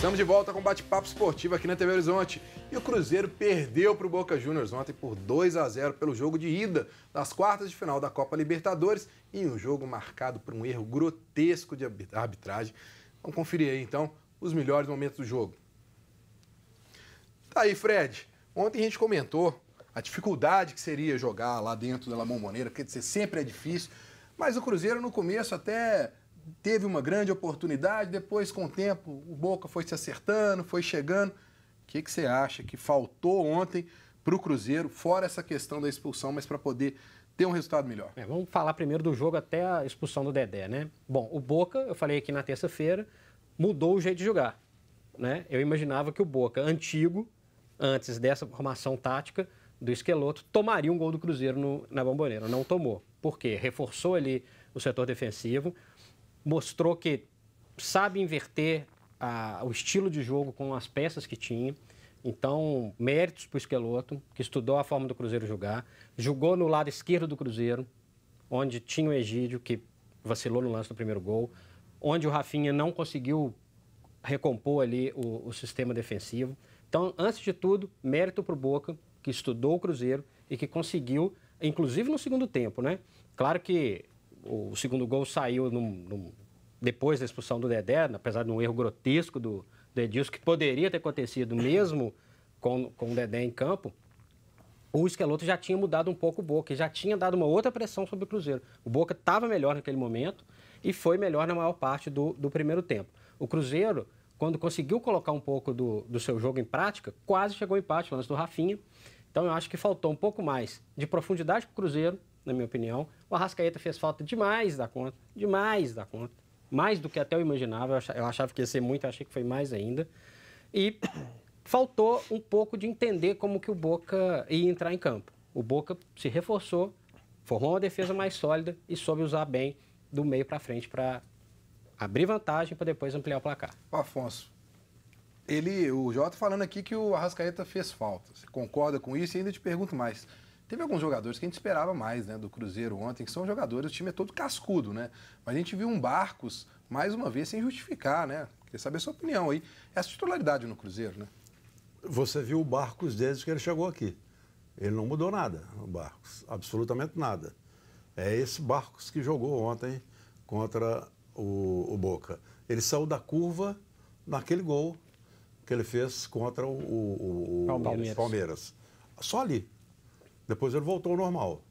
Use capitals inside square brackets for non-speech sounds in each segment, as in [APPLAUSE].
Estamos de volta com bate-papo esportivo aqui na TV Horizonte. E o Cruzeiro perdeu para o Boca Juniors ontem por 2 a 0 pelo jogo de ida das quartas de final da Copa Libertadores em um jogo marcado por um erro grotesco de arbitragem. Vamos conferir aí então os melhores momentos do jogo. Tá aí, Fred. Ontem a gente comentou a dificuldade que seria jogar lá dentro da Lamontoneira, porque sempre é difícil. Mas o Cruzeiro no começo até teve uma grande oportunidade, depois, com o tempo, o Boca foi se acertando, foi chegando. O que, que você acha que faltou ontem para o Cruzeiro, fora essa questão da expulsão, mas para poder ter um resultado melhor? É, vamos falar primeiro do jogo até a expulsão do Dedé, né? Bom, o Boca, eu falei aqui na terça-feira, mudou o jeito de jogar. Né? Eu imaginava que o Boca, antigo, antes dessa formação tática do Esqueloto, tomaria um gol do Cruzeiro no, na Bomboneira. Não tomou. Por quê? Reforçou ali o setor defensivo, mostrou que sabe inverter a, o estilo de jogo com as peças que tinha. Então, méritos para o Esqueloto, que estudou a forma do Cruzeiro jogar. Jogou no lado esquerdo do Cruzeiro, onde tinha o Egídio, que vacilou no lance do primeiro gol. Onde o Rafinha não conseguiu recompor ali o, o sistema defensivo. Então, antes de tudo, mérito para o Boca, que estudou o Cruzeiro e que conseguiu, inclusive no segundo tempo, né? Claro que o segundo gol saiu num, num, depois da expulsão do Dedé, apesar de um erro grotesco do, do Edilson, que poderia ter acontecido mesmo [CLEARS THROAT] com, com o Dedé em campo. O Esqueloto já tinha mudado um pouco o Boca, já tinha dado uma outra pressão sobre o Cruzeiro. O Boca estava melhor naquele momento e foi melhor na maior parte do, do primeiro tempo. O Cruzeiro, quando conseguiu colocar um pouco do, do seu jogo em prática, quase chegou ao empate, o lance do Rafinha. Então eu acho que faltou um pouco mais de profundidade para o Cruzeiro, na minha opinião. O Arrascaeta fez falta demais da conta, demais da conta. Mais do que até eu imaginava, eu achava, que ia ser muito, achei que foi mais ainda. E [COUGHS] faltou um pouco de entender como que o Boca ia entrar em campo. O Boca se reforçou, formou uma defesa mais sólida e soube usar bem do meio para frente para abrir vantagem para depois ampliar o placar. O Afonso, ele, o Jota falando aqui que o Arrascaeta fez falta. Você concorda com isso? E ainda te pergunto mais. Teve alguns jogadores que a gente esperava mais, né, do Cruzeiro ontem, que são jogadores, o time é todo cascudo, né? Mas a gente viu um Barcos, mais uma vez, sem justificar, né? Queria saber a sua opinião aí. Essa é titularidade no Cruzeiro, né? Você viu o Barcos desde que ele chegou aqui. Ele não mudou nada, o Barcos, absolutamente nada. É esse Barcos que jogou ontem contra o, o Boca. Ele saiu da curva naquele gol que ele fez contra o, o, o Palmeiras. Palmeiras. Só ali. Depois ele voltou ao normal.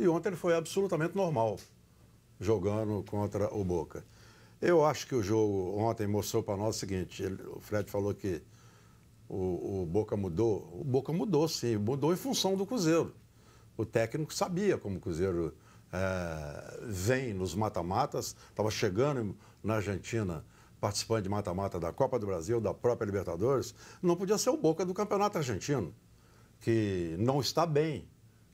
E ontem ele foi absolutamente normal, jogando contra o Boca. Eu acho que o jogo ontem mostrou para nós o seguinte: ele, o Fred falou que o, o, Boca mudou. O Boca mudou, sim, mudou em função do Cruzeiro. O técnico sabia como o Cruzeiro é, vem nos mata-matas, estava chegando na Argentina participando de mata-mata da Copa do Brasil, da própria Libertadores, não podia ser o Boca do Campeonato Argentino, que não está bem.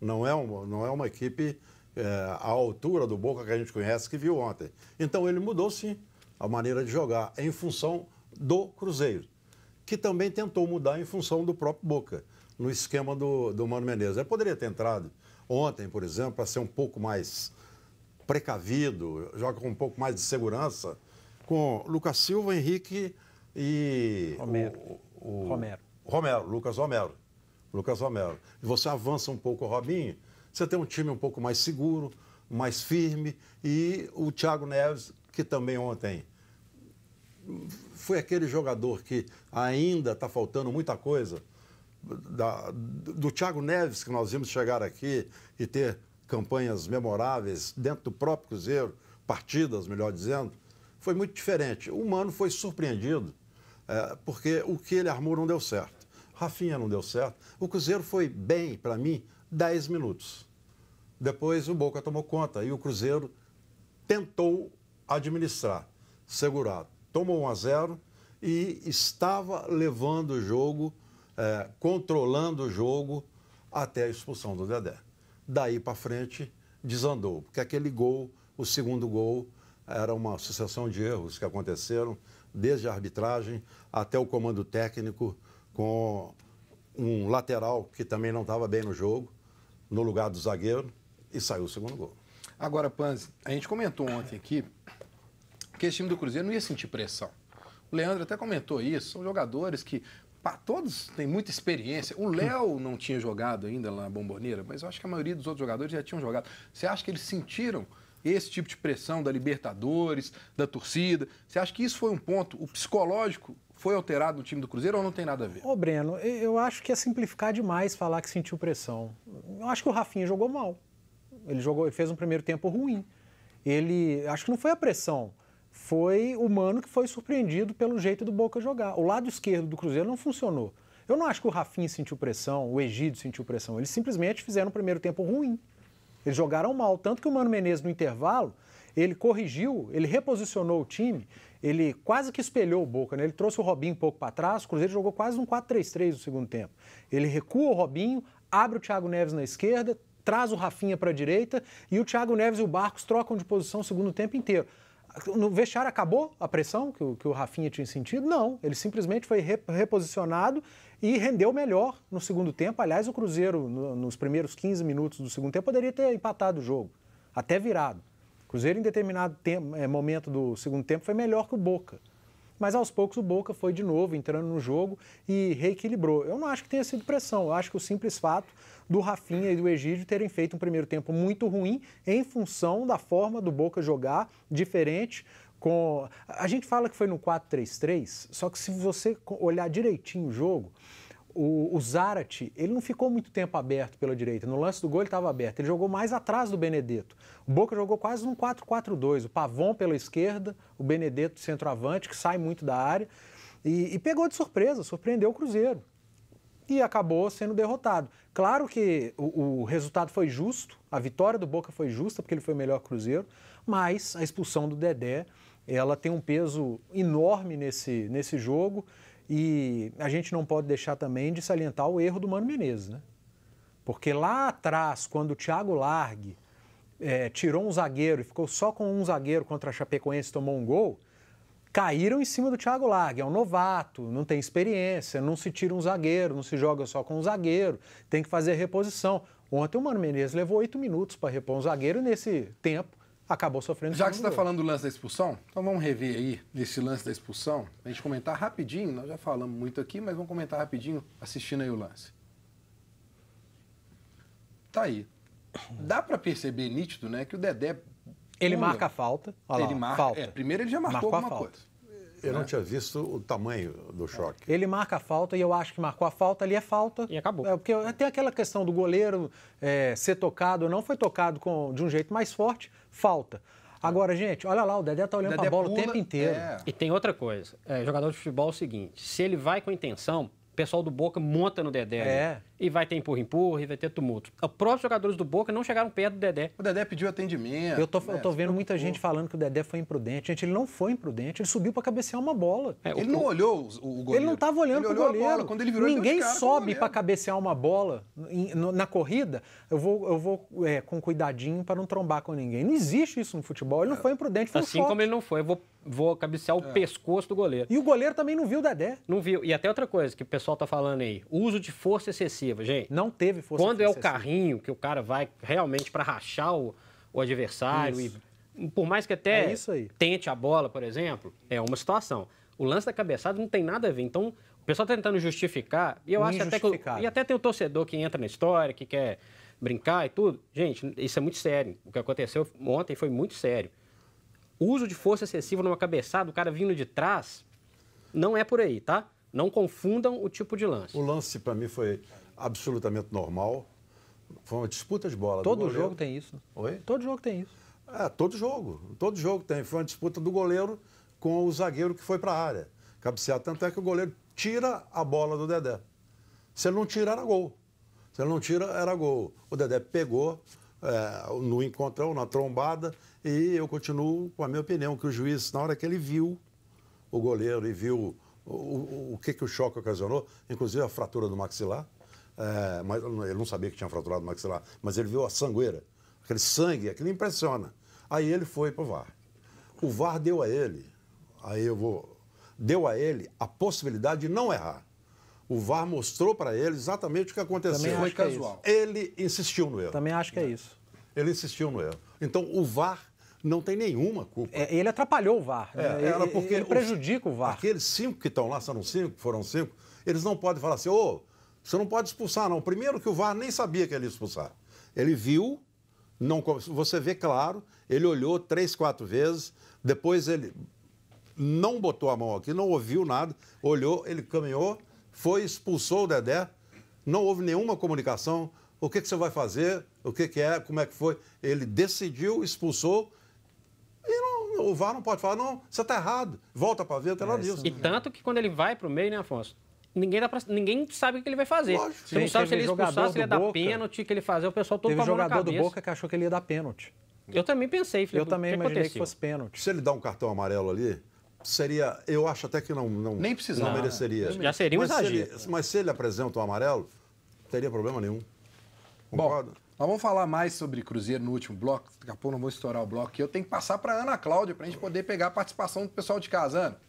Não é uma, não é uma equipe é, à altura do Boca que a gente conhece, que viu ontem. Então ele mudou sim a maneira de jogar em função do Cruzeiro, que também tentou mudar em função do próprio Boca, no esquema do, do Mano Menezes. Ele poderia ter entrado ontem, por exemplo, para ser um pouco mais precavido, joga com um pouco mais de segurança, com Lucas Silva, Henrique e. Romero. O, o... Romero. Romero, Lucas Romero. Lucas Romero. E você avança um pouco o Robinho, você tem um time um pouco mais seguro, mais firme. E o Thiago Neves, que também ontem foi aquele jogador que ainda está faltando muita coisa. Da, do Thiago Neves, que nós vimos chegar aqui e ter campanhas memoráveis dentro do próprio Cruzeiro, partidas, melhor dizendo, foi muito diferente. O Mano foi surpreendido, é, porque o que ele armou não deu certo. Rafinha não deu certo. O Cruzeiro foi bem, para mim, 10 minutos. Depois o Boca tomou conta e o Cruzeiro tentou administrar, segurar. Tomou 1 a 0 e estava levando o jogo, é, controlando o jogo até a expulsão do Dedé. Daí para frente desandou, porque aquele gol, o segundo gol, era uma sucessão de erros que aconteceram, desde a arbitragem até o comando técnico com um lateral que também não estava bem no jogo, no lugar do zagueiro, e saiu o segundo gol. Agora, Panzi, a gente comentou ontem aqui que esse time do Cruzeiro não ia sentir pressão. O Leandro até comentou isso. São jogadores que Pá, todos têm muita experiência. O Léo [LAUGHS] não tinha jogado ainda lá na Bomboneira, mas eu acho que a maioria dos outros jogadores já tinham jogado. Você acha que eles sentiram esse tipo de pressão da Libertadores, da torcida? Você acha que isso foi um ponto, o psicológico foi alterado no time do Cruzeiro ou não tem nada a ver? Ô, Breno, eu acho que é simplificar demais falar que sentiu pressão. Eu acho que o Rafinha jogou mal. Ele jogou, fez um primeiro tempo ruim. Ele, acho que não foi a pressão, foi o Mano que foi surpreendido pelo jeito do Boca jogar. O lado esquerdo do Cruzeiro não funcionou. Eu não acho que o Rafinha sentiu pressão, o Egídio sentiu pressão. Eles simplesmente fizeram um primeiro tempo ruim. Eles jogaram mal, tanto que o Mano Menezes no intervalo, ele corrigiu, ele reposicionou o time ele quase que espelhou o Boca, né? Ele trouxe o Robinho um pouco para trás, o Cruzeiro jogou quase um 4-3-3 no segundo tempo. Ele recua o Robinho, abre o Thiago Neves na esquerda, traz o Rafinha para a direita e o Thiago Neves e o Barcos trocam de posição o segundo tempo inteiro. No vestiário acabou a pressão que o, que o Rafinha tinha sentido? Não, ele simplesmente foi reposicionado e rendeu melhor no segundo tempo. Aliás, o Cruzeiro, no, nos primeiros 15 minutos do segundo tempo, poderia ter empatado o jogo, até virado. Cruzeiro, em determinado tempo, eh, momento do segundo tempo, foi melhor que o Boca. Mas aos poucos o Boca foi de novo entrando no jogo e reequilibrou. Eu não acho que tenha sido pressão, eu acho que o simples fato do Rafinha e do Egídio terem feito um primeiro tempo muito ruim em função da forma do Boca jogar diferente com a gente fala que foi no 4-3-3, só que se você olhar direitinho o jogo, o, o Zarate, ele não ficou muito tempo aberto pela direita. No lance do gol ele estava aberto. Ele jogou mais atrás do Benedetto. O Boca jogou quase um 4-4-2. O Pavon pela esquerda, o Benedetto centroavante, que sai muito da área. E, e pegou de surpresa, surpreendeu o Cruzeiro. E acabou sendo derrotado. Claro que o, o resultado foi justo, a vitória do Boca foi justa, porque ele foi o melhor Cruzeiro, mas a expulsão do Dedé ela tem um peso enorme nesse, nesse jogo. E a gente não pode deixar também de salientar o erro do Mano Menezes, né? Porque lá atrás, quando o Thiago Largue é, tirou um zagueiro e ficou só com um zagueiro contra a Chapecoense e tomou um gol, caíram em cima do Thiago Largue. É um novato, não tem experiência, não se tira um zagueiro, não se joga só com um zagueiro, tem que fazer reposição. Ontem o Mano Menezes levou oito minutos para repor um zagueiro e nesse tempo acabou sofrendo. Já que você está falando do lance da expulsão, então vamos rever aí esse lance da expulsão, a gente comentar rapidinho, nós já falamos muito aqui, mas vamos comentar rapidinho assistindo aí o lance. Tá aí. Dá para perceber nítido, né, que o Dedé ele pula. marca a falta. Olha ele lá, marca, falta. É, primeiro ele já marcou, marcou alguma coisa. Eu né? não tinha visto o tamanho do é. choque. Ele marca a falta e eu acho que marcou a falta, ali é falta. E acabou. É, porque tem aquela questão do goleiro é, ser tocado ou não foi tocado com, de um jeito mais forte, falta. Agora, gente, olha lá, o Dedé tá olhando para a bola pula, o tempo inteiro. É. E tem outra coisa. É, jogador de futebol é o seguinte: se ele vai com intenção, o pessoal do Boca monta no Dedé. É e vai ter empurra-empurra, e vai ter tumulto. Os próprios jogadores do Boca não chegaram perto do Dedé. O Dedé pediu atendimento. Eu tô, né? eu tô vendo muita gente falando que o Dedé foi imprudente. Gente, ele não foi imprudente, ele subiu para cabecear uma bola. É, ele o... não olhou o, o goleiro. Ele não estava olhando ele pro goleiro. Bola, quando ele virou, Ninguém ele sobe para cabecear uma bola na corrida. Eu vou, eu vou é, com cuidadinho para não trombar com ninguém. Não existe isso no futebol. Ele é. não foi imprudente, foi Assim um como ele não foi, eu vou vou cabecear o é. pescoço do goleiro. E o goleiro também não viu o Dedé. Não viu. E até outra coisa que o pessoal tá falando aí, uso de força excessiva gente. Não teve força Quando é o carrinho que o cara vai realmente para rachar o, o adversário isso. e por mais que até é tente a bola, por exemplo, é uma situação. O lance da cabeçada não tem nada a ver. Então, o pessoal tá tentando justificar, e eu acho até que e até tem o torcedor que entra na história, que quer brincar e tudo. Gente, isso é muito sério. O que aconteceu ontem foi muito sério. uso de força excessiva numa cabeçada, o cara vindo de trás, não é por aí, tá? Não confundam o tipo de lance. O lance, para mim, foi absolutamente normal. Foi uma disputa de bola. Todo jogo tem isso. Oi? Todo jogo tem isso. É, todo jogo. Todo jogo tem. Foi uma disputa do goleiro com o zagueiro que foi para a área. Cabecear. Tanto é que o goleiro tira a bola do Dedé. Se ele não tira, era gol. Se ele não tira, era gol. O Dedé pegou é, no encontrão, na trombada, e eu continuo com a minha opinião, que o juiz, na hora que ele viu o goleiro e viu o, o, o que, que o choque ocasionou, inclusive a fratura do maxilar, é, mas ele não sabia que tinha fraturado o maxilar, mas ele viu a sangueira, aquele sangue, aquilo impressiona. Aí ele foi para o VAR. O VAR deu a ele, aí eu vou, deu a ele a possibilidade de não errar. O VAR mostrou para ele exatamente o que aconteceu. Também é foi casual. É ele insistiu no erro. Também acho que é né? isso. Ele insistiu no erro. Então o VAR não tem nenhuma culpa. É, ele atrapalhou o VAR. É, né? ele, porque ele prejudica os, o VAR. Aqueles cinco que estão lá, são cinco, foram cinco, eles não podem falar assim, ô, oh, você não pode expulsar, não. Primeiro que o VAR nem sabia que ele ia expulsar. Ele viu, não, você vê claro, ele olhou três, quatro vezes, depois ele não botou a mão aqui, não ouviu nada, olhou, ele caminhou, foi, expulsou o Dedé, não houve nenhuma comunicação. O que, que você vai fazer? O que, que é? Como é que foi? Ele decidiu, expulsou, E o VAR não pode falar, não, você está errado, volta para ver, até lá diz. disso. E tanto que quando ele vai para o meio, né, Afonso? ninguém, dá pra, ninguém sabe o que ele vai fazer. Lógico. Você não sabe se ele ia expulsar, se ele ia dar Boca. pênalti, o que ele fazer. O pessoal todo teve jogador do Boca que achou que ele ia dar pênalti. Eu também pensei, Felipe. Eu também que imaginei aconteceu? que fosse pênalti. Se ele dar um cartão amarelo ali, seria. Eu acho até que não. não Nem precisava. Não mereceria. Já seria um mas exagero. Se ele, mas se ele apresenta um amarelo, teria problema nenhum. Concordo? Bom, nós vamos falar mais sobre Cruzeiro no último bloco. Daqui a pouco não vou estourar o bloco. Eu tenho que passar para Ana Cláudia para a gente poder pegar a participação do pessoal de casa. Ana.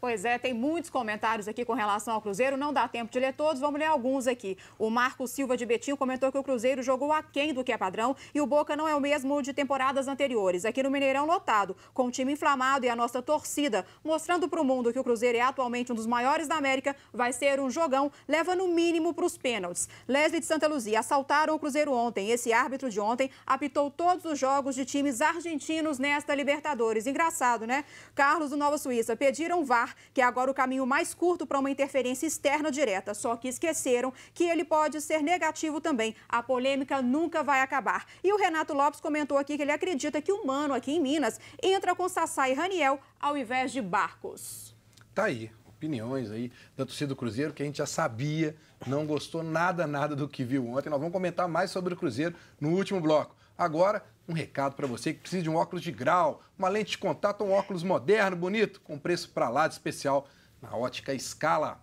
Pois é, tem muitos comentários aqui com relação ao Cruzeiro, não dá tempo de ler todos, vamos ler alguns aqui. O Marco Silva de Betinho comentou que o Cruzeiro jogou aquém do que é padrão e o Boca não é o mesmo de temporadas anteriores. Aqui no Mineirão lotado, com o time inflamado e a nossa torcida, mostrando para o mundo que o Cruzeiro é atualmente um dos maiores da América, vai ser um jogão, leva no mínimo para os pênaltis. Leslie de Santa Luzia, assaltaram o Cruzeiro ontem. Esse árbitro de ontem apitou todos os jogos de times argentinos nesta Libertadores. Engraçado, né? Carlos do Nova Suíça, pediram VAR que é agora o caminho mais curto para uma interferência externa direta. Só que esqueceram que ele pode ser negativo também. A polêmica nunca vai acabar. E o Renato Lopes comentou aqui que ele acredita que o Mano, aqui em Minas, entra com Sassá e Raniel ao invés de Barcos. Tá aí, opiniões aí da torcida do Cruzeiro, que a gente já sabia, não gostou nada, nada do que viu ontem. Nós vamos comentar mais sobre o Cruzeiro no último bloco. Agora, um recado para você que precisa de um óculos de grau, uma lente de contato, um óculos moderno, bonito, com preço para lá de especial na ótica Escala.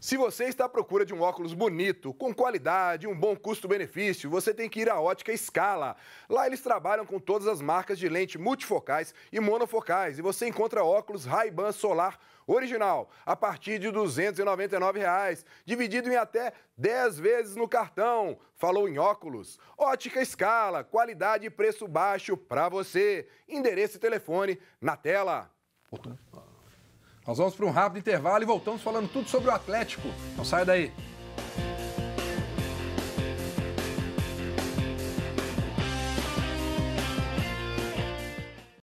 Se você está à procura de um óculos bonito, com qualidade, um bom custo-benefício, você tem que ir à Ótica Escala. Lá eles trabalham com todas as marcas de lente multifocais e monofocais e você encontra óculos Ray-Ban Solar original a partir de R$ 299, reais, dividido em até 10 vezes no cartão. Falou em óculos. Ótica Escala, qualidade e preço baixo para você. Endereço e telefone na tela. Nós vamos para um rápido intervalo e voltamos falando tudo sobre o Atlético. Não sai daí.